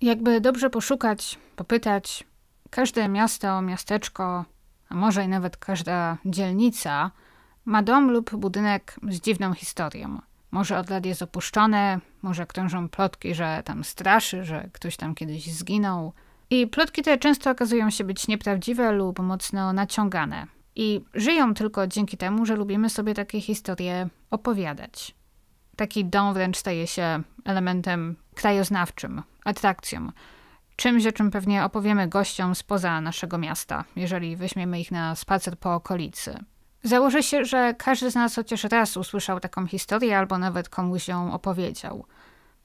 Jakby dobrze poszukać, popytać, każde miasto, miasteczko, a może i nawet każda dzielnica ma dom lub budynek z dziwną historią. Może od lat jest opuszczone, może krążą plotki, że tam straszy, że ktoś tam kiedyś zginął. I plotki te często okazują się być nieprawdziwe lub mocno naciągane. I żyją tylko dzięki temu, że lubimy sobie takie historie opowiadać. Taki dom wręcz staje się elementem krajoznawczym, atrakcją. Czymś, o czym pewnie opowiemy gościom spoza naszego miasta, jeżeli weźmiemy ich na spacer po okolicy. Założę się, że każdy z nas chociaż raz usłyszał taką historię albo nawet komuś ją opowiedział.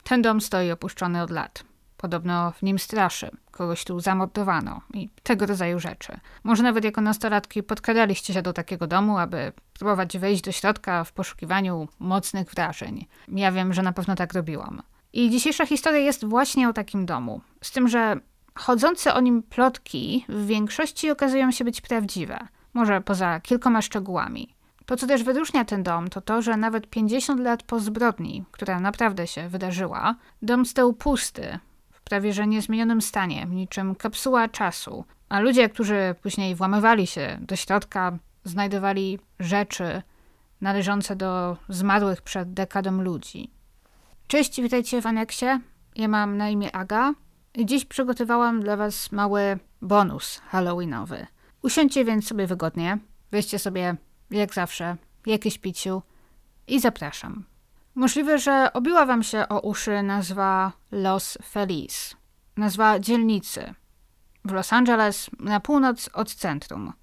Ten dom stoi opuszczony od lat. Podobno w nim straszy, kogoś tu zamordowano i tego rodzaju rzeczy. Może nawet jako nastolatki podkradaliście się do takiego domu, aby próbować wejść do środka w poszukiwaniu mocnych wrażeń. Ja wiem, że na pewno tak robiłam. I dzisiejsza historia jest właśnie o takim domu. Z tym, że chodzące o nim plotki w większości okazują się być prawdziwe, może poza kilkoma szczegółami. To, co też wyróżnia ten dom, to to, że nawet 50 lat po zbrodni, która naprawdę się wydarzyła, dom stał pusty, w prawie że niezmienionym stanie, niczym kapsuła czasu, a ludzie, którzy później włamywali się do środka, znajdowali rzeczy należące do zmarłych przed dekadą ludzi. Cześć, witajcie w aneksie. Ja mam na imię Aga. Dziś przygotowałam dla Was mały bonus halloweenowy. Usiądźcie więc sobie wygodnie, weźcie sobie, jak zawsze, jakieś piciu i zapraszam. Możliwe, że obiła Wam się o uszy nazwa Los Feliz, nazwa dzielnicy w Los Angeles na północ od centrum –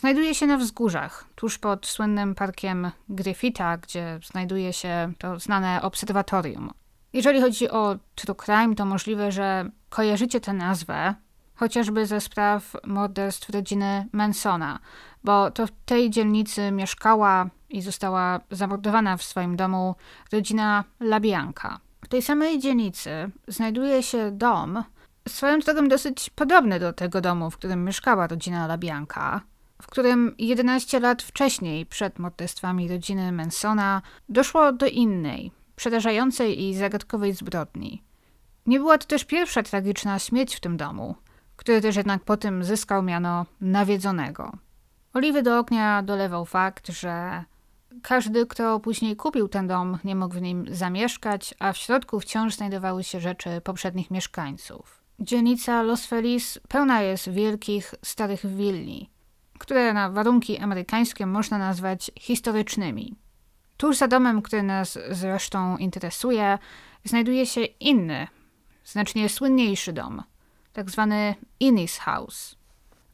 Znajduje się na wzgórzach, tuż pod słynnym parkiem Griffitha, gdzie znajduje się to znane obserwatorium. Jeżeli chodzi o True Crime, to możliwe, że kojarzycie tę nazwę, chociażby ze spraw morderstw rodziny Mansona, bo to w tej dzielnicy mieszkała i została zamordowana w swoim domu rodzina Labianka. W tej samej dzielnicy znajduje się dom, swoją drogą dosyć podobny do tego domu, w którym mieszkała rodzina Labianka w którym 11 lat wcześniej, przed morderstwami rodziny Mansona, doszło do innej, przerażającej i zagadkowej zbrodni. Nie była to też pierwsza tragiczna śmierć w tym domu, który też jednak po tym zyskał miano nawiedzonego. Oliwy do ognia dolewał fakt, że każdy, kto później kupił ten dom, nie mógł w nim zamieszkać, a w środku wciąż znajdowały się rzeczy poprzednich mieszkańców. Dzielnica Los Feliz pełna jest wielkich, starych willi, które na warunki amerykańskie można nazwać historycznymi. Tuż za domem, który nas zresztą interesuje, znajduje się inny, znacznie słynniejszy dom, tak zwany Innis House.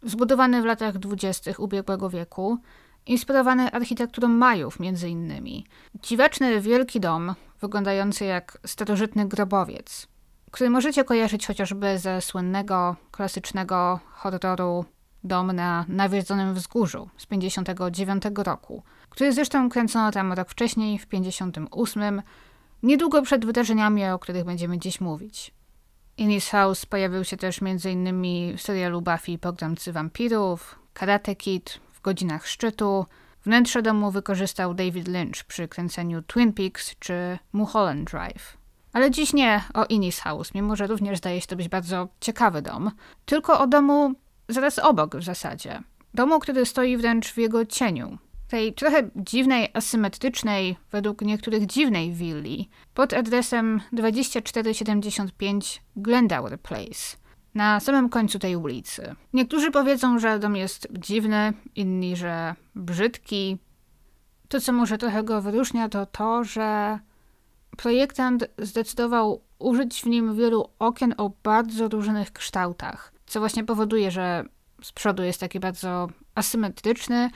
Zbudowany w latach dwudziestych ubiegłego wieku, inspirowany architekturą Majów między innymi. Dziwaczny wielki dom, wyglądający jak starożytny grobowiec, który możecie kojarzyć chociażby ze słynnego, klasycznego horroru dom na nawiedzonym wzgórzu z 59 roku, który zresztą kręcono tam rok wcześniej, w 58, niedługo przed wydarzeniami, o których będziemy dziś mówić. Innis House pojawił się też m.in. w serialu Buffy Pogromcy Wampirów, Karate Kid, w godzinach szczytu. Wnętrze domu wykorzystał David Lynch przy kręceniu Twin Peaks czy Mulholland Drive. Ale dziś nie o Innis House, mimo że również zdaje się to być bardzo ciekawy dom, tylko o domu zaraz obok w zasadzie. Domu, który stoi wręcz w jego cieniu. Tej trochę dziwnej, asymetrycznej, według niektórych dziwnej willi pod adresem 2475 Glendower Place na samym końcu tej ulicy. Niektórzy powiedzą, że dom jest dziwny, inni, że brzydki. To, co może trochę go wyróżnia, to to, że projektant zdecydował użyć w nim wielu okien o bardzo różnych kształtach co właśnie powoduje, że z przodu jest taki bardzo asymetryczny,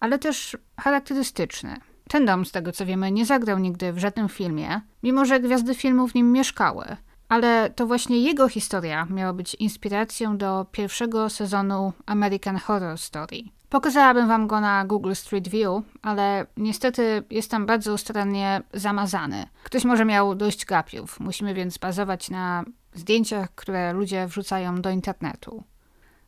ale też charakterystyczny. Ten dom, z tego co wiemy, nie zagrał nigdy w żadnym filmie, mimo że gwiazdy filmu w nim mieszkały. Ale to właśnie jego historia miała być inspiracją do pierwszego sezonu American Horror Story. Pokazałabym wam go na Google Street View, ale niestety jest tam bardzo starannie zamazany. Ktoś może miał dość gapiów, musimy więc bazować na zdjęciach, które ludzie wrzucają do internetu.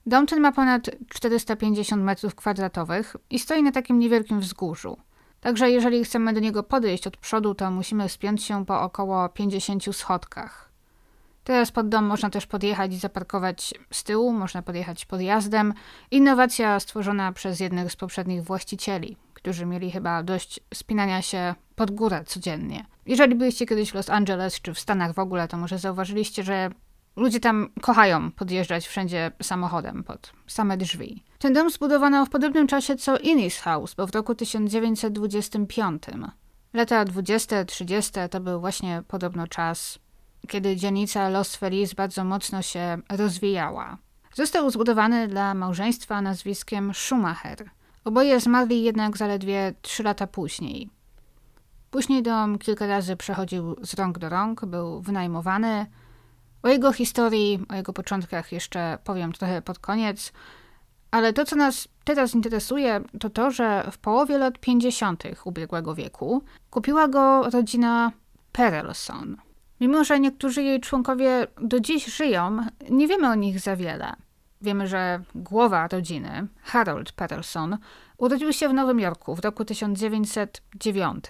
Dom ten ma ponad 450 m2 i stoi na takim niewielkim wzgórzu. Także jeżeli chcemy do niego podejść od przodu, to musimy spiąć się po około 50 schodkach. Teraz pod dom można też podjechać i zaparkować z tyłu, można podjechać podjazdem. Innowacja stworzona przez jednych z poprzednich właścicieli, którzy mieli chyba dość spinania się pod górę codziennie jeżeli byliście kiedyś w Los Angeles czy w Stanach w ogóle, to może zauważyliście, że ludzie tam kochają podjeżdżać wszędzie samochodem pod same drzwi. Ten dom zbudowano w podobnym czasie co Innis House, bo w roku 1925. Lata 20, 30 to był właśnie podobno czas, kiedy dzielnica Los Feliz bardzo mocno się rozwijała. Został zbudowany dla małżeństwa nazwiskiem Schumacher. Oboje zmarli jednak zaledwie 3 lata później. Później dom kilka razy przechodził z rąk do rąk, był wynajmowany. O jego historii, o jego początkach jeszcze powiem trochę pod koniec, ale to, co nas teraz interesuje, to to, że w połowie lat 50. ubiegłego wieku kupiła go rodzina Perelson. Mimo, że niektórzy jej członkowie do dziś żyją, nie wiemy o nich za wiele. Wiemy, że głowa rodziny, Harold Perelson, urodził się w Nowym Jorku w roku 1909.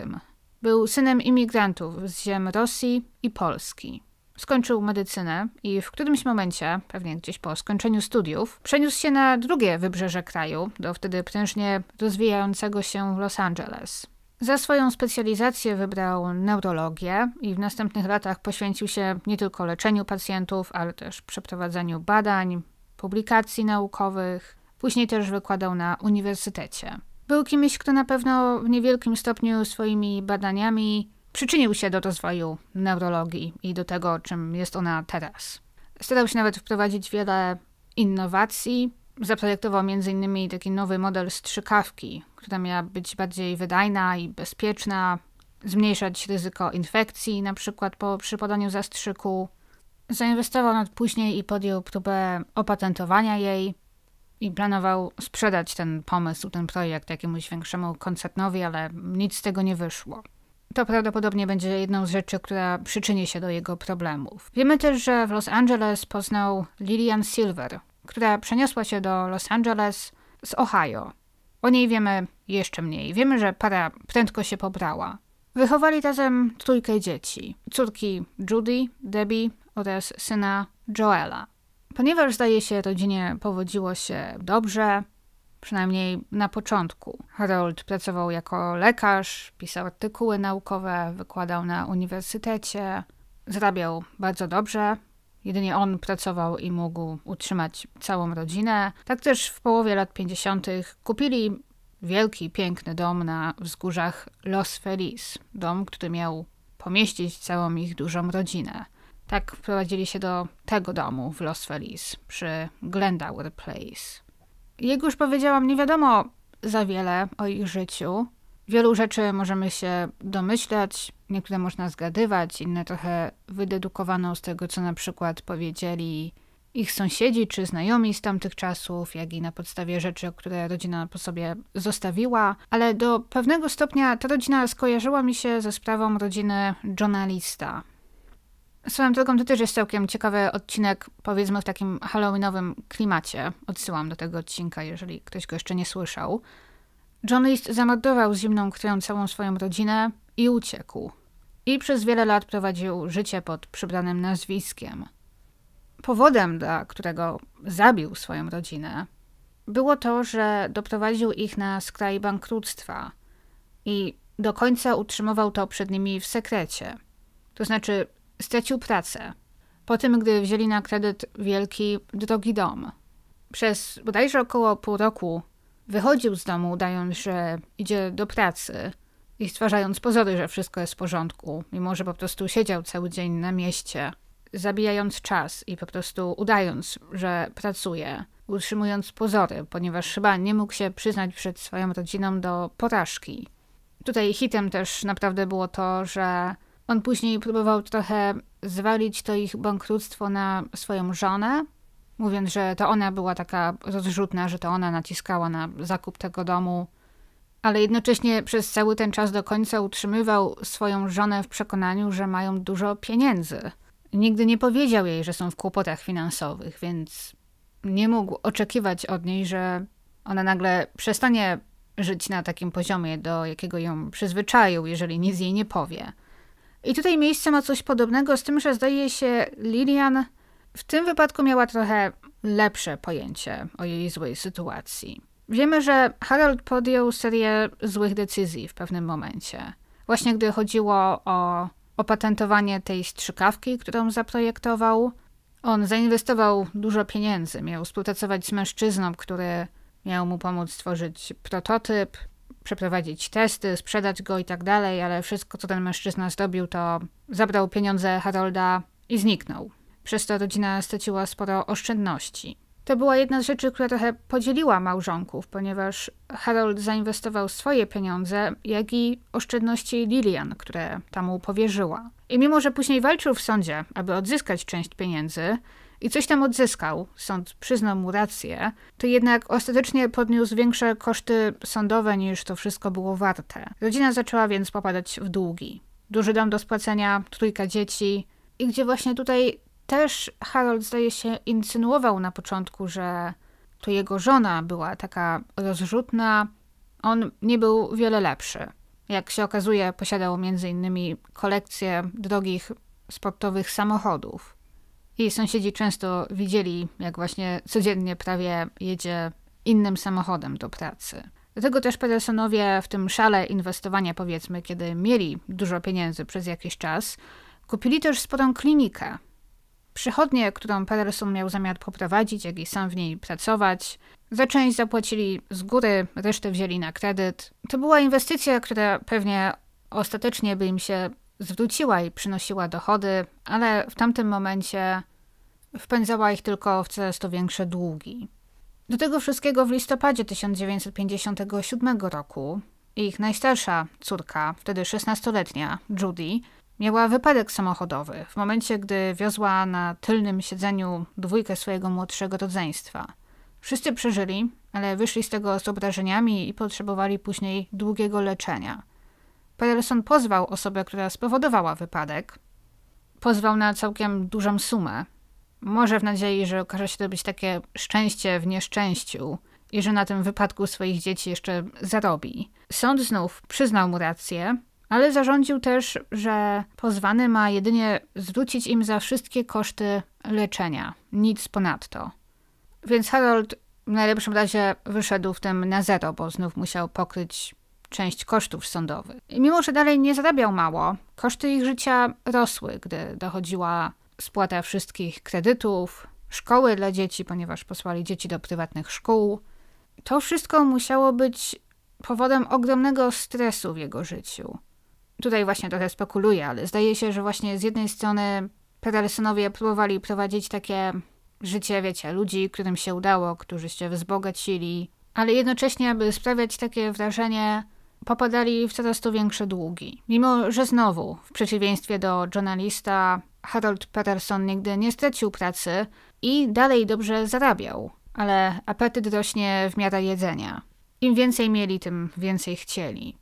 Był synem imigrantów z ziem Rosji i Polski. Skończył medycynę i w którymś momencie, pewnie gdzieś po skończeniu studiów, przeniósł się na drugie wybrzeże kraju, do wtedy prężnie rozwijającego się Los Angeles. Za swoją specjalizację wybrał neurologię i w następnych latach poświęcił się nie tylko leczeniu pacjentów, ale też przeprowadzaniu badań, publikacji naukowych. Później też wykładał na uniwersytecie. Był kimś, kto na pewno w niewielkim stopniu swoimi badaniami przyczynił się do rozwoju neurologii i do tego, czym jest ona teraz. Starał się nawet wprowadzić wiele innowacji. Zaprojektował m.in. taki nowy model strzykawki, która miała być bardziej wydajna i bezpieczna, zmniejszać ryzyko infekcji, na przykład po, przypadaniu zastrzyku. Zainwestował nad później i podjął próbę opatentowania jej i planował sprzedać ten pomysł, ten projekt jakiemuś większemu koncernowi, ale nic z tego nie wyszło. To prawdopodobnie będzie jedną z rzeczy, która przyczyni się do jego problemów. Wiemy też, że w Los Angeles poznał Lillian Silver, która przeniosła się do Los Angeles z Ohio. O niej wiemy jeszcze mniej. Wiemy, że para prędko się pobrała. Wychowali razem trójkę dzieci: córki Judy, Debbie oraz syna Joela. Ponieważ zdaje się rodzinie powodziło się dobrze, przynajmniej na początku. Harold pracował jako lekarz, pisał artykuły naukowe, wykładał na uniwersytecie, zarabiał bardzo dobrze. Jedynie on pracował i mógł utrzymać całą rodzinę. Tak też w połowie lat 50. kupili wielki, piękny dom na wzgórzach Los Feliz. Dom, który miał pomieścić całą ich dużą rodzinę. Tak wprowadzili się do tego domu w Los Feliz przy Glendower Place. Jak już powiedziałam, nie wiadomo za wiele o ich życiu. Wielu rzeczy możemy się domyślać, niektóre można zgadywać, inne trochę wydedukowano z tego, co na przykład powiedzieli ich sąsiedzi czy znajomi z tamtych czasów, jak i na podstawie rzeczy, które rodzina po sobie zostawiła, ale do pewnego stopnia ta rodzina skojarzyła mi się ze sprawą rodziny Johna Lista, Swoją drogą to też jest całkiem ciekawy odcinek, powiedzmy w takim halloweenowym klimacie. Odsyłam do tego odcinka, jeżeli ktoś go jeszcze nie słyszał. John List zamordował zimną krwią całą swoją rodzinę i uciekł. I przez wiele lat prowadził życie pod przybranym nazwiskiem. Powodem, dla którego zabił swoją rodzinę, było to, że doprowadził ich na skraj bankructwa i do końca utrzymywał to przed nimi w sekrecie. To znaczy, stracił pracę. Po tym, gdy wzięli na kredyt wielki, drogi dom. Przez bodajże około pół roku wychodził z domu, udając, że idzie do pracy i stwarzając pozory, że wszystko jest w porządku, mimo że po prostu siedział cały dzień na mieście, zabijając czas i po prostu udając, że pracuje, utrzymując pozory, ponieważ chyba nie mógł się przyznać przed swoją rodziną do porażki. Tutaj hitem też naprawdę było to, że on później próbował trochę zwalić to ich bankructwo na swoją żonę, mówiąc, że to ona była taka rozrzutna, że to ona naciskała na zakup tego domu, ale jednocześnie przez cały ten czas do końca utrzymywał swoją żonę w przekonaniu, że mają dużo pieniędzy. Nigdy nie powiedział jej, że są w kłopotach finansowych, więc nie mógł oczekiwać od niej, że ona nagle przestanie żyć na takim poziomie, do jakiego ją przyzwyczaił, jeżeli nic jej nie powie. I tutaj miejsce ma coś podobnego, z tym, że zdaje się Lilian w tym wypadku miała trochę lepsze pojęcie o jej złej sytuacji. Wiemy, że Harold podjął serię złych decyzji w pewnym momencie. Właśnie gdy chodziło o opatentowanie tej strzykawki, którą zaprojektował, on zainwestował dużo pieniędzy, miał współpracować z mężczyzną, który miał mu pomóc stworzyć prototyp, przeprowadzić testy, sprzedać go i tak dalej, ale wszystko, co ten mężczyzna zrobił, to zabrał pieniądze Harolda i zniknął. Przez to rodzina straciła sporo oszczędności. To była jedna z rzeczy, która trochę podzieliła małżonków, ponieważ Harold zainwestował swoje pieniądze, jak i oszczędności Lilian, które tam mu powierzyła. I mimo, że później walczył w sądzie, aby odzyskać część pieniędzy, i coś tam odzyskał, sąd przyznał mu rację, to jednak ostatecznie podniósł większe koszty sądowe niż to wszystko było warte. Rodzina zaczęła więc popadać w długi. Duży dom do spłacenia, trójka dzieci. I gdzie właśnie tutaj też Harold zdaje się insynuował na początku, że to jego żona była taka rozrzutna. On nie był wiele lepszy. Jak się okazuje, posiadał m.in. kolekcję drogich sportowych samochodów. Jej sąsiedzi często widzieli, jak właśnie codziennie prawie jedzie innym samochodem do pracy. Dlatego też Petersonowie w tym szale inwestowania, powiedzmy, kiedy mieli dużo pieniędzy przez jakiś czas, kupili też sporą klinikę Przychodnię, którą Pedersen miał zamiar poprowadzić, jak i sam w niej pracować, za część zapłacili z góry, resztę wzięli na kredyt. To była inwestycja, która pewnie ostatecznie by im się zwróciła i przynosiła dochody, ale w tamtym momencie wpędzała ich tylko w coraz to większe długi. Do tego wszystkiego w listopadzie 1957 roku ich najstarsza córka, wtedy 16-letnia, Judy, Miała wypadek samochodowy w momencie, gdy wiozła na tylnym siedzeniu dwójkę swojego młodszego rodzeństwa. Wszyscy przeżyli, ale wyszli z tego z obrażeniami i potrzebowali później długiego leczenia. Pederson pozwał osobę, która spowodowała wypadek. Pozwał na całkiem dużą sumę. Może w nadziei, że okaże się to być takie szczęście w nieszczęściu i że na tym wypadku swoich dzieci jeszcze zarobi. Sąd znów przyznał mu rację, ale zarządził też, że pozwany ma jedynie zwrócić im za wszystkie koszty leczenia, nic ponadto. Więc Harold w najlepszym razie wyszedł w tym na zero, bo znów musiał pokryć część kosztów sądowych. I mimo, że dalej nie zarabiał mało, koszty ich życia rosły, gdy dochodziła spłata wszystkich kredytów, szkoły dla dzieci, ponieważ posłali dzieci do prywatnych szkół. To wszystko musiało być powodem ogromnego stresu w jego życiu tutaj właśnie trochę spekuluję, ale zdaje się, że właśnie z jednej strony Pedersenowie próbowali prowadzić takie życie, wiecie, ludzi, którym się udało, którzy się wzbogacili, ale jednocześnie, aby sprawiać takie wrażenie, popadali w coraz to większe długi. Mimo, że znowu, w przeciwieństwie do journalista, Harold Patterson nigdy nie stracił pracy i dalej dobrze zarabiał, ale apetyt rośnie w miarę jedzenia. Im więcej mieli, tym więcej chcieli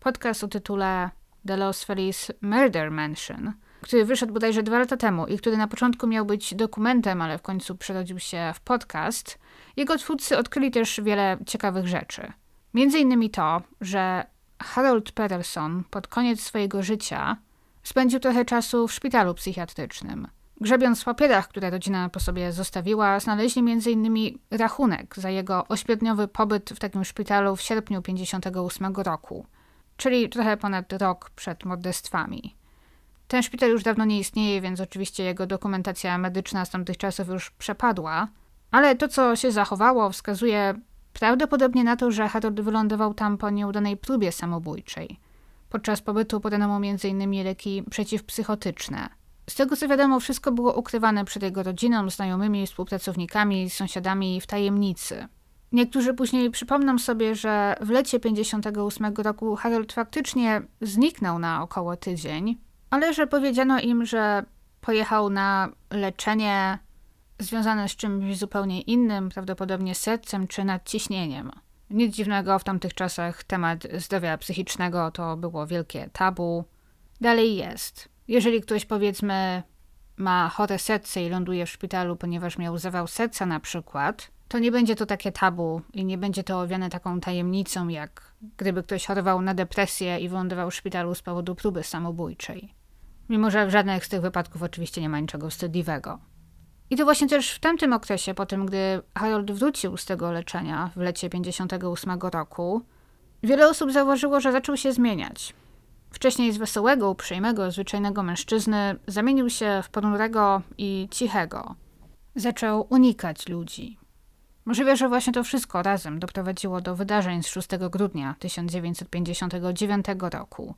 podcast o tytule The Los Feliz Murder Mansion, który wyszedł bodajże dwa lata temu i który na początku miał być dokumentem, ale w końcu przerodził się w podcast, jego twórcy odkryli też wiele ciekawych rzeczy. Między innymi to, że Harold Peterson pod koniec swojego życia spędził trochę czasu w szpitalu psychiatrycznym. Grzebiąc w papierach, które rodzina po sobie zostawiła, znaleźli między innymi rachunek za jego ośmiodniowy pobyt w takim szpitalu w sierpniu 1958 roku czyli trochę ponad rok przed morderstwami. Ten szpital już dawno nie istnieje, więc oczywiście jego dokumentacja medyczna z tamtych czasów już przepadła, ale to, co się zachowało, wskazuje prawdopodobnie na to, że Harold wylądował tam po nieudanej próbie samobójczej. Podczas pobytu podano mu m.in. leki przeciwpsychotyczne. Z tego co wiadomo, wszystko było ukrywane przed jego rodziną, znajomymi, współpracownikami, sąsiadami w tajemnicy. Niektórzy później przypomną sobie, że w lecie 58 roku Harold faktycznie zniknął na około tydzień, ale że powiedziano im, że pojechał na leczenie związane z czymś zupełnie innym, prawdopodobnie sercem czy nadciśnieniem. Nic dziwnego, w tamtych czasach temat zdrowia psychicznego to było wielkie tabu. Dalej jest. Jeżeli ktoś powiedzmy ma chore serce i ląduje w szpitalu, ponieważ miał zawał serca na przykład, to nie będzie to takie tabu i nie będzie to owiane taką tajemnicą, jak gdyby ktoś chorował na depresję i wylądował w szpitalu z powodu próby samobójczej. Mimo, że w żadnych z tych wypadków oczywiście nie ma niczego wstydliwego. I to właśnie też w tamtym okresie, po tym, gdy Harold wrócił z tego leczenia w lecie 58 roku, wiele osób zauważyło, że zaczął się zmieniać. Wcześniej z wesołego, uprzejmego, zwyczajnego mężczyzny zamienił się w ponurego i cichego. Zaczął unikać ludzi, Możliwe, że właśnie to wszystko razem doprowadziło do wydarzeń z 6 grudnia 1959 roku.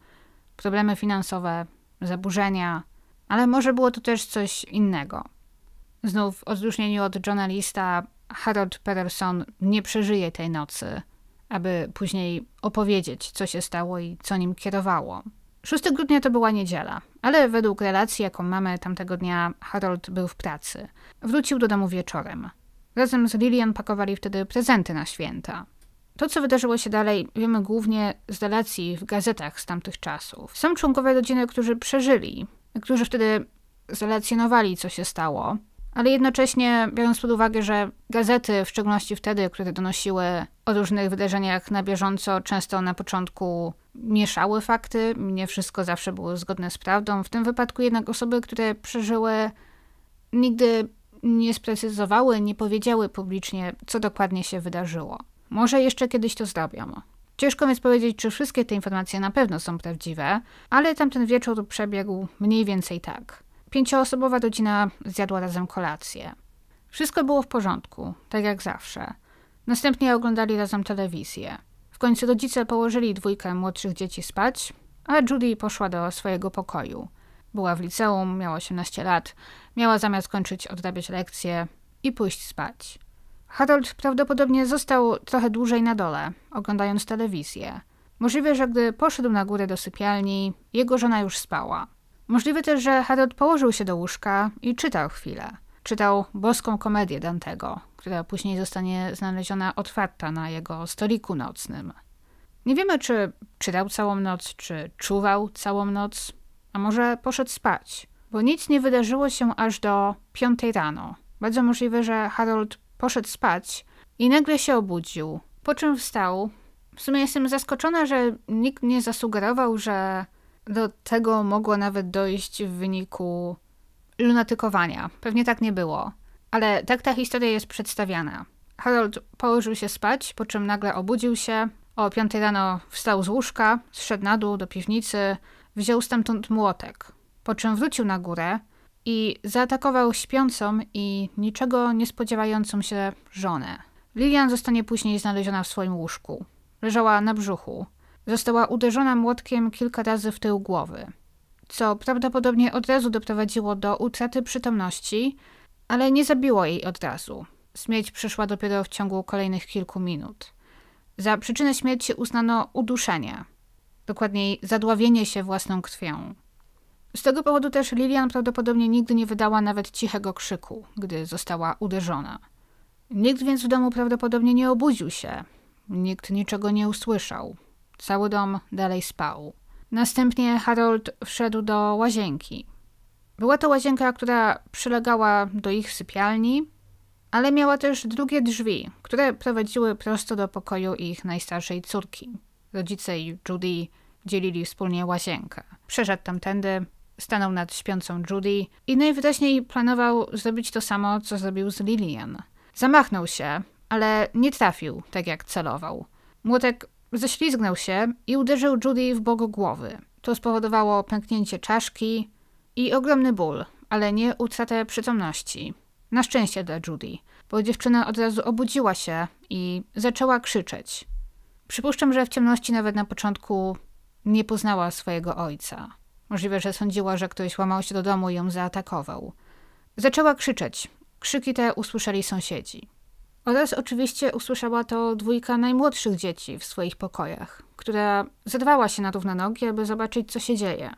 Problemy finansowe, zaburzenia, ale może było to też coś innego. Znów w odróżnieniu od journalista, Harold Perelson nie przeżyje tej nocy, aby później opowiedzieć, co się stało i co nim kierowało. 6 grudnia to była niedziela, ale według relacji, jaką mamy tamtego dnia, Harold był w pracy. Wrócił do domu wieczorem. Razem z Lilian pakowali wtedy prezenty na święta. To, co wydarzyło się dalej, wiemy głównie z relacji w gazetach z tamtych czasów. Są członkowie rodziny, którzy przeżyli, którzy wtedy zrelacjonowali, co się stało, ale jednocześnie biorąc pod uwagę, że gazety, w szczególności wtedy, które donosiły o różnych wydarzeniach na bieżąco, często na początku mieszały fakty, nie wszystko zawsze było zgodne z prawdą. W tym wypadku jednak osoby, które przeżyły, nigdy nie sprecyzowały, nie powiedziały publicznie, co dokładnie się wydarzyło. Może jeszcze kiedyś to zrobią. Ciężko jest powiedzieć, czy wszystkie te informacje na pewno są prawdziwe, ale tamten wieczór przebiegł mniej więcej tak. Pięcioosobowa rodzina zjadła razem kolację. Wszystko było w porządku, tak jak zawsze. Następnie oglądali razem telewizję. W końcu rodzice położyli dwójkę młodszych dzieci spać, a Judy poszła do swojego pokoju – była w liceum, miała 18 lat, miała zamiar skończyć odrabiać lekcje i pójść spać. Harold prawdopodobnie został trochę dłużej na dole, oglądając telewizję. Możliwe, że gdy poszedł na górę do sypialni, jego żona już spała. Możliwe też, że Harold położył się do łóżka i czytał chwilę. Czytał boską komedię Dantego, która później zostanie znaleziona otwarta na jego stoliku nocnym. Nie wiemy, czy czytał całą noc, czy czuwał całą noc, a może poszedł spać, bo nic nie wydarzyło się aż do piątej rano. Bardzo możliwe, że Harold poszedł spać i nagle się obudził, po czym wstał. W sumie jestem zaskoczona, że nikt nie zasugerował, że do tego mogło nawet dojść w wyniku lunatykowania. Pewnie tak nie było. Ale tak ta historia jest przedstawiana. Harold położył się spać, po czym nagle obudził się. O 5 rano wstał z łóżka, zszedł na dół do piwnicy, wziął stamtąd młotek, po czym wrócił na górę i zaatakował śpiącą i niczego nie spodziewającą się żonę. Lilian zostanie później znaleziona w swoim łóżku. Leżała na brzuchu. Została uderzona młotkiem kilka razy w tył głowy, co prawdopodobnie od razu doprowadziło do utraty przytomności, ale nie zabiło jej od razu. Śmierć przyszła dopiero w ciągu kolejnych kilku minut. Za przyczynę śmierci uznano uduszenie – dokładniej zadławienie się własną krwią. Z tego powodu też Lilian prawdopodobnie nigdy nie wydała nawet cichego krzyku, gdy została uderzona. Nikt więc w domu prawdopodobnie nie obudził się, nikt niczego nie usłyszał. Cały dom dalej spał. Następnie Harold wszedł do łazienki. Była to łazienka, która przylegała do ich sypialni, ale miała też drugie drzwi, które prowadziły prosto do pokoju ich najstarszej córki. Rodzice i Judy dzielili wspólnie łazienkę. Przeszedł tamtędy, stanął nad śpiącą Judy i najwyraźniej planował zrobić to samo, co zrobił z Lillian. Zamachnął się, ale nie trafił tak jak celował. Młotek ześlizgnął się i uderzył Judy w bok głowy. To spowodowało pęknięcie czaszki i ogromny ból, ale nie utratę przytomności. Na szczęście dla Judy, bo dziewczyna od razu obudziła się i zaczęła krzyczeć. Przypuszczam, że w ciemności nawet na początku nie poznała swojego ojca. Możliwe, że sądziła, że ktoś łamał się do domu i ją zaatakował. Zaczęła krzyczeć. Krzyki te usłyszeli sąsiedzi. Oraz oczywiście usłyszała to dwójka najmłodszych dzieci w swoich pokojach, która zadwała się na nogi, aby zobaczyć, co się dzieje.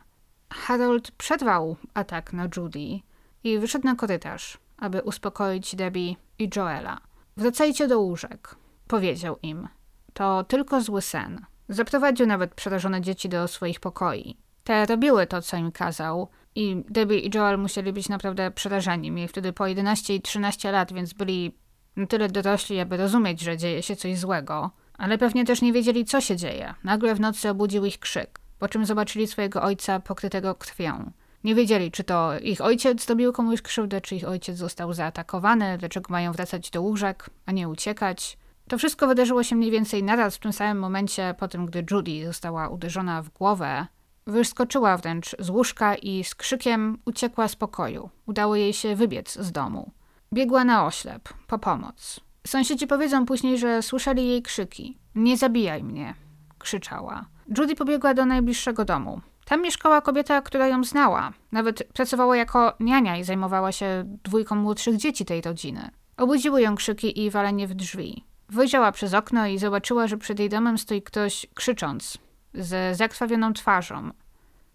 Harold przerwał atak na Judy i wyszedł na korytarz, aby uspokoić Debbie i Joela. Wracajcie do łóżek, powiedział im to tylko zły sen. Zaprowadził nawet przerażone dzieci do swoich pokoi. Te robiły to, co im kazał, i Debbie i Joel musieli być naprawdę przerażeni. Mieli wtedy po 11 i 13 lat, więc byli na tyle dorośli, aby rozumieć, że dzieje się coś złego. Ale pewnie też nie wiedzieli, co się dzieje. Nagle w nocy obudził ich krzyk, po czym zobaczyli swojego ojca pokrytego krwią. Nie wiedzieli, czy to ich ojciec zrobił komuś krzywdę, czy ich ojciec został zaatakowany, dlaczego mają wracać do łóżek, a nie uciekać. To wszystko wydarzyło się mniej więcej naraz w tym samym momencie po tym, gdy Judy została uderzona w głowę. Wyskoczyła wręcz z łóżka i z krzykiem uciekła z pokoju. Udało jej się wybiec z domu. Biegła na oślep, po pomoc. Sąsiedzi powiedzą później, że słyszeli jej krzyki. Nie zabijaj mnie, krzyczała. Judy pobiegła do najbliższego domu. Tam mieszkała kobieta, która ją znała. Nawet pracowała jako niania i zajmowała się dwójką młodszych dzieci tej rodziny. Obudziły ją krzyki i walenie w drzwi. Wyjrzała przez okno i zobaczyła, że przed jej domem stoi ktoś krzycząc, z zakrwawioną twarzą.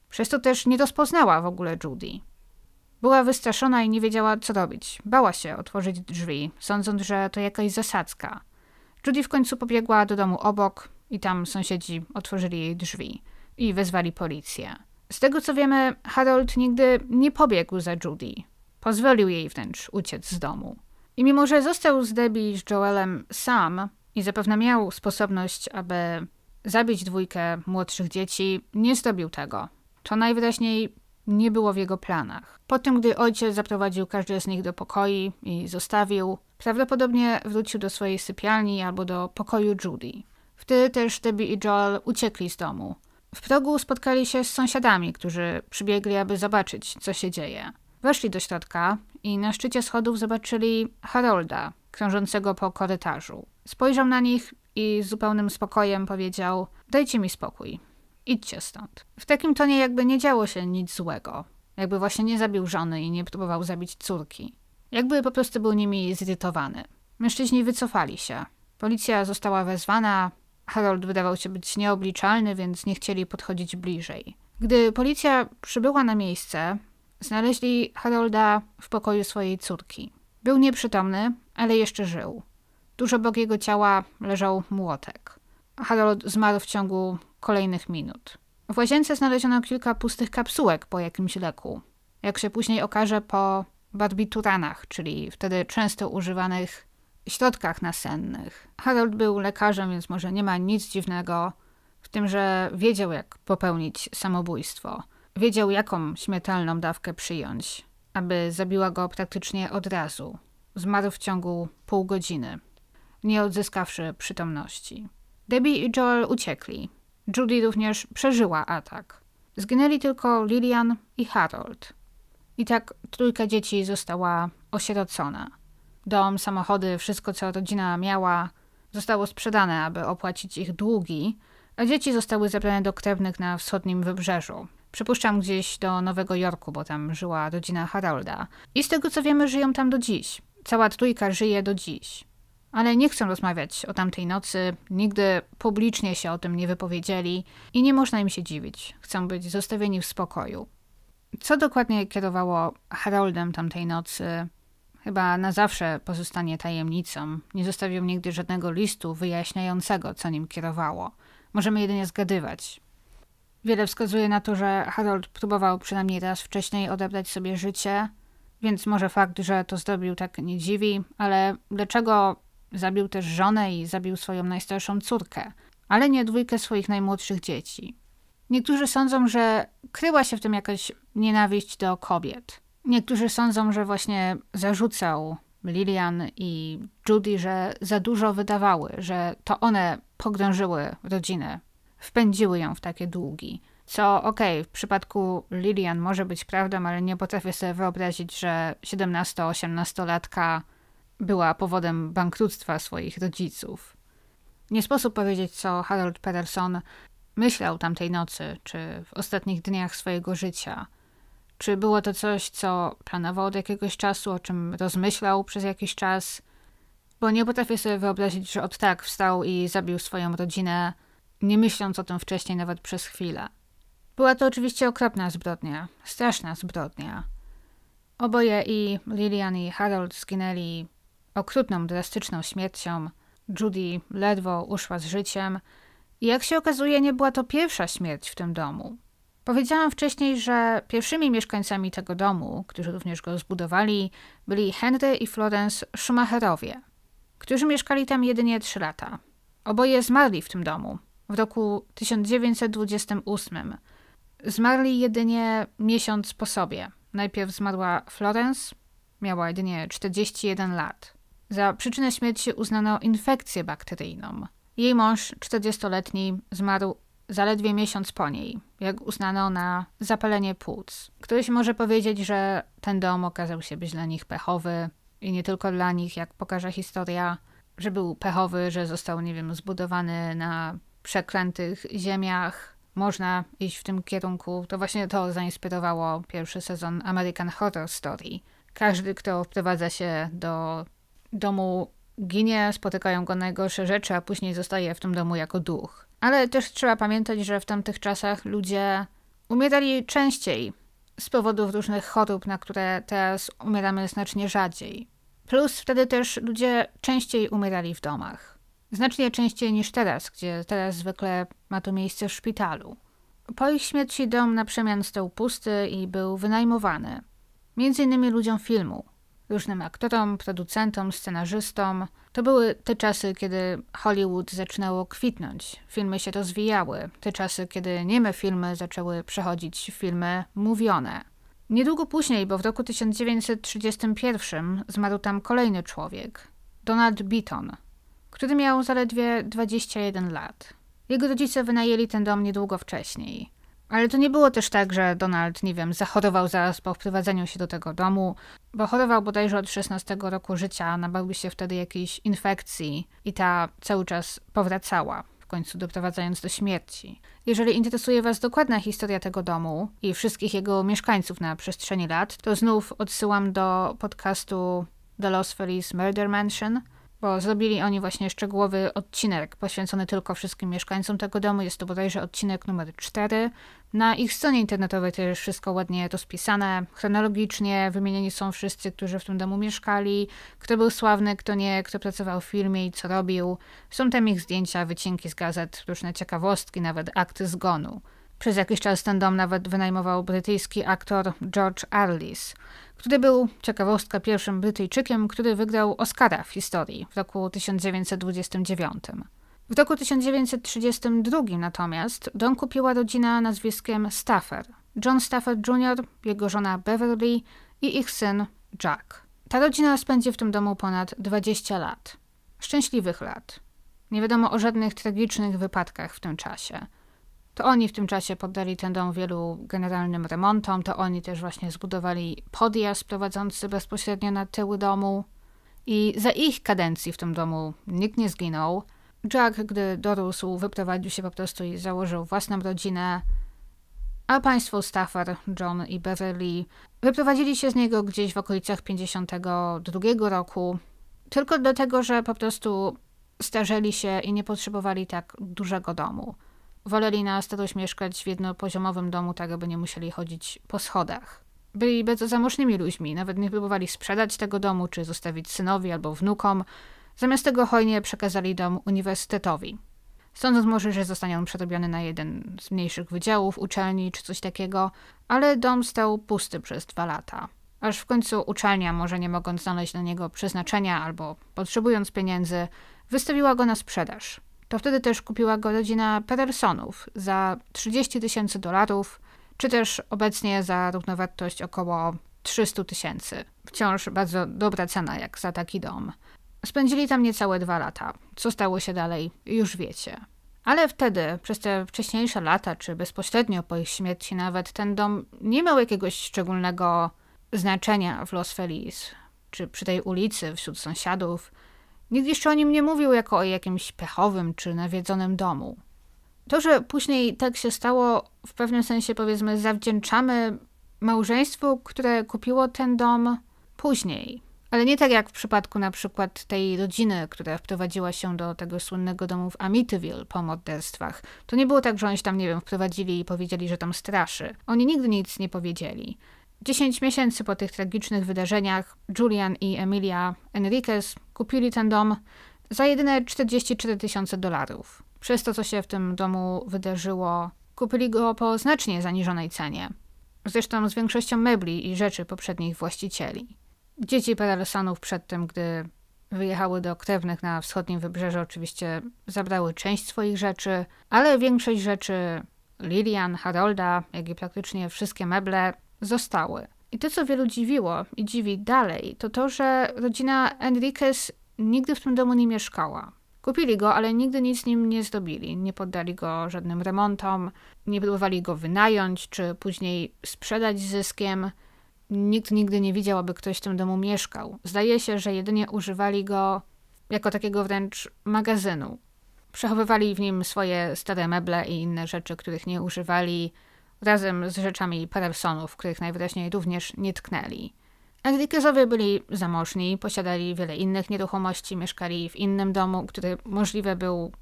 Przez to też nie rozpoznała w ogóle Judy. Była wystraszona i nie wiedziała, co robić. Bała się otworzyć drzwi, sądząc, że to jakaś zasadzka. Judy w końcu pobiegła do domu obok i tam sąsiedzi otworzyli jej drzwi i wezwali policję. Z tego co wiemy, Harold nigdy nie pobiegł za Judy. Pozwolił jej wręcz uciec z domu. I mimo, że został z Debbie z Joelem sam i zapewne miał sposobność, aby zabić dwójkę młodszych dzieci, nie zrobił tego. To najwyraźniej nie było w jego planach. Po tym, gdy ojciec zaprowadził każdy z nich do pokoi i zostawił, prawdopodobnie wrócił do swojej sypialni albo do pokoju Judy. Wtedy też Debbie i Joel uciekli z domu. W progu spotkali się z sąsiadami, którzy przybiegli, aby zobaczyć, co się dzieje. Weszli do środka i na szczycie schodów zobaczyli Harolda, krążącego po korytarzu. Spojrzał na nich i z zupełnym spokojem powiedział: Dajcie mi spokój, idźcie stąd. W takim tonie, jakby nie działo się nic złego, jakby właśnie nie zabił żony i nie próbował zabić córki. Jakby po prostu był nimi zirytowany. Mężczyźni wycofali się. Policja została wezwana, Harold wydawał się być nieobliczalny, więc nie chcieli podchodzić bliżej. Gdy policja przybyła na miejsce, Znaleźli Harolda w pokoju swojej córki. Był nieprzytomny, ale jeszcze żył. Dużo obok jego ciała leżał młotek. Harold zmarł w ciągu kolejnych minut. W łazience znaleziono kilka pustych kapsułek po jakimś leku. Jak się później okaże, po barbituranach, czyli wtedy często używanych środkach nasennych. Harold był lekarzem, więc może nie ma nic dziwnego w tym, że wiedział, jak popełnić samobójstwo. Wiedział, jaką śmiertelną dawkę przyjąć, aby zabiła go praktycznie od razu. Zmarł w ciągu pół godziny, nie odzyskawszy przytomności. Debbie i Joel uciekli. Judy również przeżyła atak. Zginęli tylko Lilian i Harold. I tak trójka dzieci została osierocona. Dom, samochody, wszystko co rodzina miała, zostało sprzedane, aby opłacić ich długi, a dzieci zostały zabrane do krewnych na wschodnim wybrzeżu, Przypuszczam gdzieś do Nowego Jorku, bo tam żyła rodzina Harolda. I z tego co wiemy, żyją tam do dziś. Cała trójka żyje do dziś. Ale nie chcą rozmawiać o tamtej nocy, nigdy publicznie się o tym nie wypowiedzieli i nie można im się dziwić. Chcą być zostawieni w spokoju. Co dokładnie kierowało Haroldem tamtej nocy, chyba na zawsze pozostanie tajemnicą. Nie zostawił nigdy żadnego listu wyjaśniającego, co nim kierowało. Możemy jedynie zgadywać. Wiele wskazuje na to, że Harold próbował przynajmniej raz wcześniej odebrać sobie życie, więc może fakt, że to zrobił tak nie dziwi, ale dlaczego zabił też żonę i zabił swoją najstarszą córkę, ale nie dwójkę swoich najmłodszych dzieci? Niektórzy sądzą, że kryła się w tym jakaś nienawiść do kobiet. Niektórzy sądzą, że właśnie zarzucał Lilian i Judy, że za dużo wydawały, że to one pogrążyły rodzinę wpędziły ją w takie długi. Co okej, okay, w przypadku Lilian może być prawdą, ale nie potrafię sobie wyobrazić, że 17-18-latka była powodem bankructwa swoich rodziców. Nie sposób powiedzieć, co Harold Patterson myślał tamtej nocy, czy w ostatnich dniach swojego życia. Czy było to coś, co planował od jakiegoś czasu, o czym rozmyślał przez jakiś czas? Bo nie potrafię sobie wyobrazić, że od tak wstał i zabił swoją rodzinę nie myśląc o tym wcześniej nawet przez chwilę. Była to oczywiście okropna zbrodnia, straszna zbrodnia. Oboje i Lillian i Harold zginęli okrutną, drastyczną śmiercią. Judy ledwo uszła z życiem. I jak się okazuje, nie była to pierwsza śmierć w tym domu. Powiedziałam wcześniej, że pierwszymi mieszkańcami tego domu, którzy również go zbudowali, byli Henry i Florence Schumacherowie, którzy mieszkali tam jedynie trzy lata. Oboje zmarli w tym domu, w roku 1928. Zmarli jedynie miesiąc po sobie. Najpierw zmarła Florence, miała jedynie 41 lat. Za przyczynę śmierci uznano infekcję bakteryjną. Jej mąż, 40-letni, zmarł zaledwie miesiąc po niej, jak uznano na zapalenie płuc. Ktoś może powiedzieć, że ten dom okazał się być dla nich pechowy i nie tylko dla nich, jak pokaże historia, że był pechowy, że został, nie wiem, zbudowany na przeklętych ziemiach można iść w tym kierunku. To właśnie to zainspirowało pierwszy sezon American Horror Story. Każdy, kto wprowadza się do domu, ginie, spotykają go najgorsze rzeczy, a później zostaje w tym domu jako duch. Ale też trzeba pamiętać, że w tamtych czasach ludzie umierali częściej z powodów różnych chorób, na które teraz umieramy znacznie rzadziej. Plus wtedy też ludzie częściej umierali w domach. Znacznie częściej niż teraz, gdzie teraz zwykle ma to miejsce w szpitalu. Po ich śmierci dom na przemian stał pusty i był wynajmowany. Między innymi ludziom filmu, różnym aktorom, producentom, scenarzystom. To były te czasy, kiedy Hollywood zaczynało kwitnąć, filmy się rozwijały, te czasy, kiedy nieme filmy zaczęły przechodzić w filmy mówione. Niedługo później, bo w roku 1931 zmarł tam kolejny człowiek, Donald Beaton, który miał zaledwie 21 lat. Jego rodzice wynajęli ten dom niedługo wcześniej. Ale to nie było też tak, że Donald, nie wiem, zachorował zaraz po wprowadzeniu się do tego domu, bo chorował bodajże od 16 roku życia, nabały się wtedy jakiejś infekcji i ta cały czas powracała, w końcu doprowadzając do śmierci. Jeżeli interesuje Was dokładna historia tego domu i wszystkich jego mieszkańców na przestrzeni lat, to znów odsyłam do podcastu The Los Feliz Murder Mansion – bo zrobili oni właśnie szczegółowy odcinek poświęcony tylko wszystkim mieszkańcom tego domu. Jest to bodajże odcinek numer 4. Na ich stronie internetowej też wszystko ładnie to spisane Chronologicznie wymienieni są wszyscy, którzy w tym domu mieszkali, kto był sławny, kto nie, kto pracował w filmie i co robił. Są tam ich zdjęcia, wycinki z gazet, różne ciekawostki, nawet akty zgonu. Przez jakiś czas ten dom nawet wynajmował brytyjski aktor George Arliss który był, ciekawostka, pierwszym Brytyjczykiem, który wygrał Oscara w historii w roku 1929. W roku 1932 natomiast dom kupiła rodzina nazwiskiem Stafford. John Stafford Jr., jego żona Beverly i ich syn Jack. Ta rodzina spędzi w tym domu ponad 20 lat. Szczęśliwych lat. Nie wiadomo o żadnych tragicznych wypadkach w tym czasie. To oni w tym czasie poddali ten dom wielu generalnym remontom, to oni też właśnie zbudowali podjazd prowadzący bezpośrednio na tyły domu. I za ich kadencji w tym domu nikt nie zginął. Jack, gdy dorósł, wyprowadził się po prostu i założył własną rodzinę, a państwo Stafford, John i Beverly wyprowadzili się z niego gdzieś w okolicach 52 roku, tylko dlatego, że po prostu starzeli się i nie potrzebowali tak dużego domu. Woleli na starość mieszkać w jednopoziomowym domu, tak aby nie musieli chodzić po schodach. Byli bardzo zamożnymi ludźmi, nawet nie próbowali sprzedać tego domu, czy zostawić synowi albo wnukom. Zamiast tego hojnie przekazali dom uniwersytetowi. Sądząc może, że zostanie on przerobiony na jeden z mniejszych wydziałów, uczelni czy coś takiego, ale dom stał pusty przez dwa lata. Aż w końcu uczelnia, może nie mogąc znaleźć na niego przeznaczenia albo potrzebując pieniędzy, wystawiła go na sprzedaż to wtedy też kupiła go rodzina Petersonów za 30 tysięcy dolarów, czy też obecnie za równowartość około 300 tysięcy. Wciąż bardzo dobra cena jak za taki dom. Spędzili tam niecałe dwa lata. Co stało się dalej, już wiecie. Ale wtedy, przez te wcześniejsze lata, czy bezpośrednio po ich śmierci nawet, ten dom nie miał jakiegoś szczególnego znaczenia w Los Feliz, czy przy tej ulicy, wśród sąsiadów, Nikt jeszcze o nim nie mówił jako o jakimś pechowym czy nawiedzonym domu. To, że później tak się stało, w pewnym sensie powiedzmy zawdzięczamy małżeństwu, które kupiło ten dom później. Ale nie tak jak w przypadku na przykład tej rodziny, która wprowadziła się do tego słynnego domu w Amityville po morderstwach. To nie było tak, że oni się tam, nie wiem, wprowadzili i powiedzieli, że tam straszy. Oni nigdy nic nie powiedzieli. 10 miesięcy po tych tragicznych wydarzeniach Julian i Emilia Enriquez kupili ten dom za jedyne 44 tysiące dolarów. Przez to, co się w tym domu wydarzyło, kupili go po znacznie zaniżonej cenie. Zresztą z większością mebli i rzeczy poprzednich właścicieli. Dzieci Perelsanów przed tym, gdy wyjechały do krewnych na wschodnim wybrzeżu, oczywiście zabrały część swoich rzeczy, ale większość rzeczy Lilian, Harolda, jak i praktycznie wszystkie meble zostały. I to, co wielu dziwiło i dziwi dalej, to to, że rodzina Enriquez nigdy w tym domu nie mieszkała. Kupili go, ale nigdy nic z nim nie zdobili. Nie poddali go żadnym remontom, nie próbowali go wynająć czy później sprzedać zyskiem. Nikt nigdy nie widział, aby ktoś w tym domu mieszkał. Zdaje się, że jedynie używali go jako takiego wręcz magazynu. Przechowywali w nim swoje stare meble i inne rzeczy, których nie używali, razem z rzeczami Parelsonów, których najwyraźniej również nie tknęli. Enriquezowie byli zamożni, posiadali wiele innych nieruchomości, mieszkali w innym domu, który możliwe był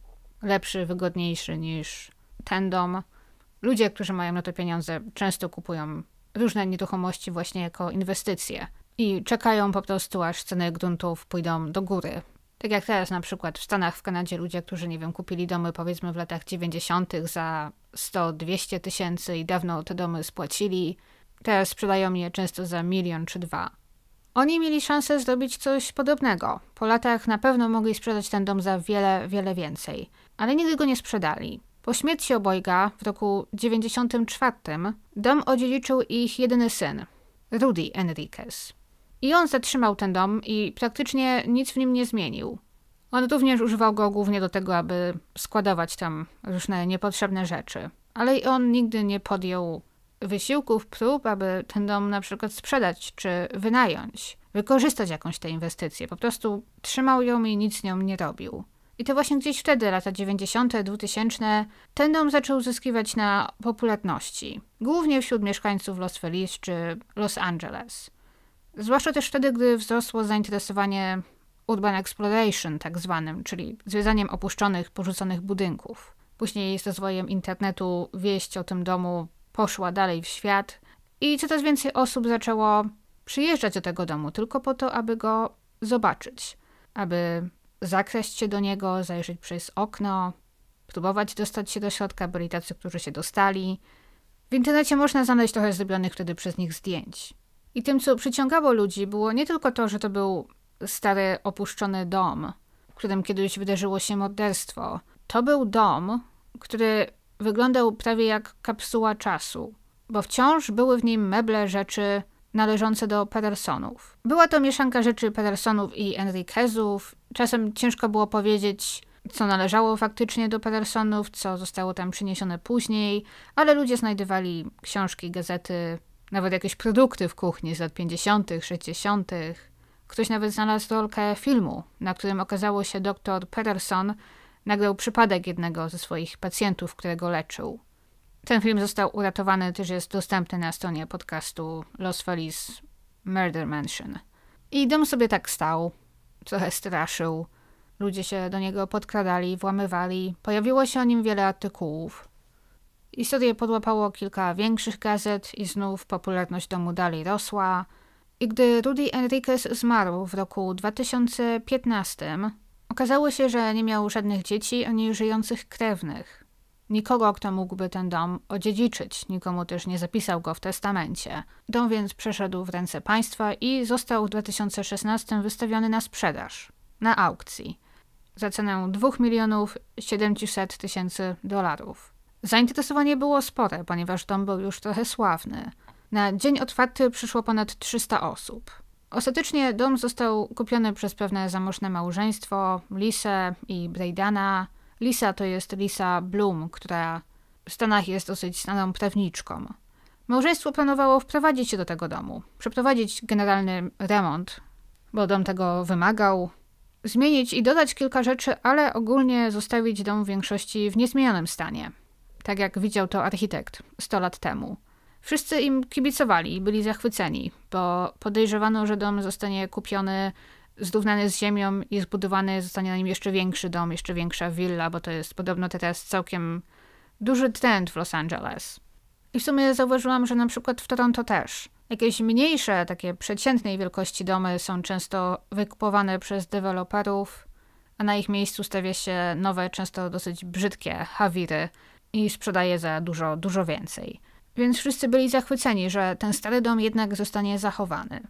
lepszy, wygodniejszy niż ten dom. Ludzie, którzy mają na to pieniądze, często kupują różne nieruchomości właśnie jako inwestycje i czekają po prostu, aż ceny gruntów pójdą do góry, tak jak teraz na przykład w Stanach, w Kanadzie ludzie, którzy, nie wiem, kupili domy powiedzmy w latach 90. za 100-200 tysięcy i dawno te domy spłacili, teraz sprzedają je często za milion czy dwa. Oni mieli szansę zrobić coś podobnego. Po latach na pewno mogli sprzedać ten dom za wiele, wiele więcej, ale nigdy go nie sprzedali. Po śmierci obojga w roku 94 dom odziedziczył ich jedyny syn, Rudy Enriquez. I on zatrzymał ten dom i praktycznie nic w nim nie zmienił. On również używał go głównie do tego, aby składować tam różne niepotrzebne rzeczy. Ale i on nigdy nie podjął wysiłków, prób, aby ten dom na przykład sprzedać czy wynająć, wykorzystać jakąś tę inwestycję. Po prostu trzymał ją i nic z nią nie robił. I to właśnie gdzieś wtedy, lata 90., 2000, ten dom zaczął zyskiwać na popularności, głównie wśród mieszkańców Los Feliz czy Los Angeles. Zwłaszcza też wtedy, gdy wzrosło zainteresowanie urban exploration, tak zwanym, czyli zwiedzaniem opuszczonych, porzuconych budynków. Później z rozwojem internetu wieść o tym domu poszła dalej w świat i coraz więcej osób zaczęło przyjeżdżać do tego domu tylko po to, aby go zobaczyć, aby zakraść się do niego, zajrzeć przez okno, próbować dostać się do środka, byli tacy, którzy się dostali. W internecie można znaleźć trochę zrobionych wtedy przez nich zdjęć. I tym, co przyciągało ludzi, było nie tylko to, że to był stary, opuszczony dom, w którym kiedyś wydarzyło się morderstwo. To był dom, który wyglądał prawie jak kapsuła czasu, bo wciąż były w nim meble rzeczy należące do Pedersonów. Była to mieszanka rzeczy Pedersonów i Enriquezów. Czasem ciężko było powiedzieć, co należało faktycznie do Pedersonów, co zostało tam przyniesione później, ale ludzie znajdywali książki, gazety, nawet jakieś produkty w kuchni z lat 50., 60. Ktoś nawet znalazł rolkę filmu, na którym okazało się doktor Peterson nagrał przypadek jednego ze swoich pacjentów, którego leczył. Ten film został uratowany, też jest dostępny na stronie podcastu Los Feliz Murder Mansion. I dom sobie tak stał, trochę straszył. Ludzie się do niego podkradali, włamywali. Pojawiło się o nim wiele artykułów. Historię podłapało kilka większych gazet i znów popularność domu dalej rosła. I gdy Rudy Enriquez zmarł w roku 2015, okazało się, że nie miał żadnych dzieci ani żyjących krewnych. Nikogo, kto mógłby ten dom odziedziczyć, nikomu też nie zapisał go w testamencie. Dom więc przeszedł w ręce państwa i został w 2016 wystawiony na sprzedaż, na aukcji, za cenę 2 milionów 700 tysięcy dolarów. Zainteresowanie było spore, ponieważ dom był już trochę sławny. Na dzień otwarty przyszło ponad 300 osób. Ostatecznie dom został kupiony przez pewne zamożne małżeństwo, Lisę i Braydana. Lisa to jest Lisa Bloom, która w Stanach jest dosyć znaną prawniczką. Małżeństwo planowało wprowadzić się do tego domu, przeprowadzić generalny remont, bo dom tego wymagał, zmienić i dodać kilka rzeczy, ale ogólnie zostawić dom w większości w niezmienionym stanie tak jak widział to architekt 100 lat temu. Wszyscy im kibicowali i byli zachwyceni, bo podejrzewano, że dom zostanie kupiony, zrównany z ziemią i zbudowany zostanie na nim jeszcze większy dom, jeszcze większa willa, bo to jest podobno teraz całkiem duży trend w Los Angeles. I w sumie zauważyłam, że na przykład w Toronto też. Jakieś mniejsze, takie przeciętnej wielkości domy są często wykupowane przez deweloperów, a na ich miejscu stawia się nowe, często dosyć brzydkie hawiry, i sprzedaje za dużo, dużo więcej. Więc wszyscy byli zachwyceni, że ten stary dom jednak zostanie zachowany.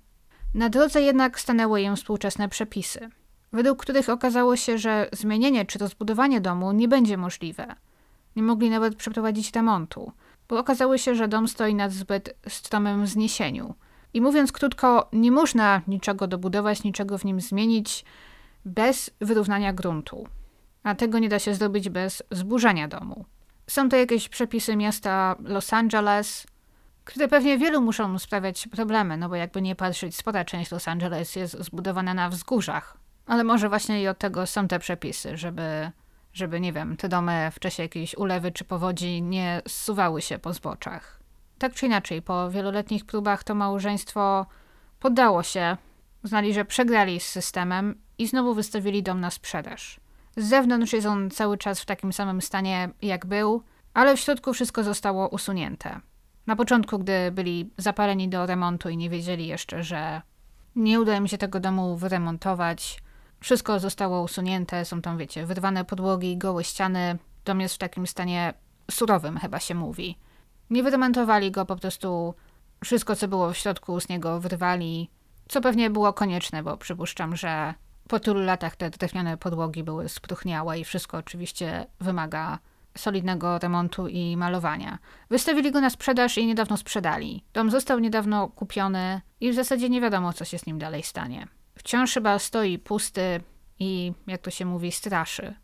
Na drodze jednak stanęły im współczesne przepisy, według których okazało się, że zmienienie czy rozbudowanie domu nie będzie możliwe. Nie mogli nawet przeprowadzić remontu, bo okazało się, że dom stoi na zbyt stromym zniesieniu. I mówiąc krótko, nie można niczego dobudować, niczego w nim zmienić bez wyrównania gruntu. A tego nie da się zrobić bez zburzenia domu. Są to jakieś przepisy miasta Los Angeles, które pewnie wielu muszą sprawiać problemy, no bo jakby nie patrzeć, spora część Los Angeles jest zbudowana na wzgórzach. Ale może właśnie i od tego są te przepisy, żeby, żeby nie wiem, te domy w czasie jakiejś ulewy czy powodzi nie zsuwały się po zboczach. Tak czy inaczej, po wieloletnich próbach to małżeństwo poddało się, uznali, że przegrali z systemem i znowu wystawili dom na sprzedaż. Z zewnątrz jest on cały czas w takim samym stanie, jak był, ale w środku wszystko zostało usunięte. Na początku, gdy byli zapaleni do remontu i nie wiedzieli jeszcze, że nie uda im się tego domu wyremontować, wszystko zostało usunięte, są tam, wiecie, wyrwane podłogi, gołe ściany, dom jest w takim stanie surowym, chyba się mówi. Nie wyremontowali go, po prostu wszystko, co było w środku, z niego wyrwali, co pewnie było konieczne, bo przypuszczam, że po tylu latach te drewniane podłogi były spróchniałe i wszystko oczywiście wymaga solidnego remontu i malowania. Wystawili go na sprzedaż i niedawno sprzedali. Dom został niedawno kupiony i w zasadzie nie wiadomo, co się z nim dalej stanie. Wciąż chyba stoi pusty i, jak to się mówi, straszy.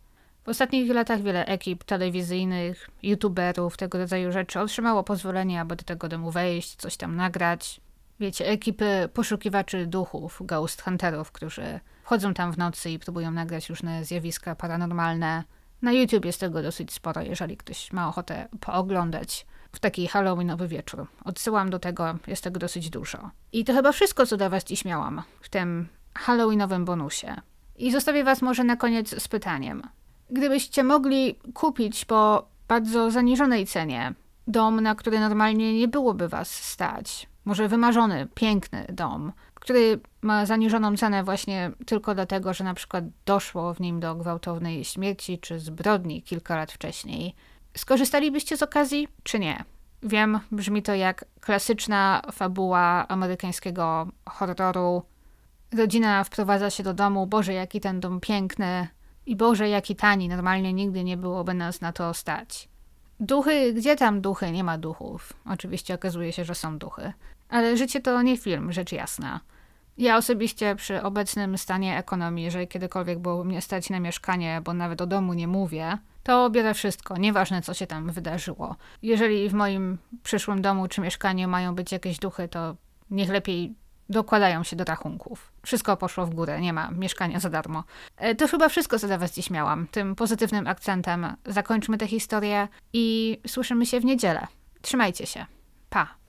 W ostatnich latach wiele ekip telewizyjnych, youtuberów, tego rodzaju rzeczy otrzymało pozwolenie, aby do tego domu wejść, coś tam nagrać. Wiecie, ekipy poszukiwaczy duchów, ghost hunterów, którzy Chodzą tam w nocy i próbują nagrać różne zjawiska paranormalne. Na YouTube jest tego dosyć sporo, jeżeli ktoś ma ochotę pooglądać w taki Halloweenowy wieczór. Odsyłam do tego, jest tego dosyć dużo. I to chyba wszystko, co do Was dziś miałam w tym Halloweenowym bonusie. I zostawię Was może na koniec z pytaniem. Gdybyście mogli kupić po bardzo zaniżonej cenie dom, na który normalnie nie byłoby Was stać, może wymarzony, piękny dom, który ma zaniżoną cenę właśnie tylko dlatego, że na przykład doszło w nim do gwałtownej śmierci czy zbrodni kilka lat wcześniej. Skorzystalibyście z okazji, czy nie? Wiem, brzmi to jak klasyczna fabuła amerykańskiego horroru. Rodzina wprowadza się do domu, Boże, jaki ten dom piękny i Boże, jaki tani, normalnie nigdy nie byłoby nas na to stać. Duchy, gdzie tam duchy? Nie ma duchów. Oczywiście okazuje się, że są duchy. Ale życie to nie film, rzecz jasna. Ja osobiście przy obecnym stanie ekonomii, jeżeli kiedykolwiek było mnie stać na mieszkanie, bo nawet o domu nie mówię, to biorę wszystko, nieważne co się tam wydarzyło. Jeżeli w moim przyszłym domu czy mieszkaniu mają być jakieś duchy, to niech lepiej dokładają się do rachunków. Wszystko poszło w górę, nie ma mieszkania za darmo. E, to chyba wszystko, co dla Was dziś miałam. Tym pozytywnym akcentem zakończmy tę historię i słyszymy się w niedzielę. Trzymajcie się. Pa!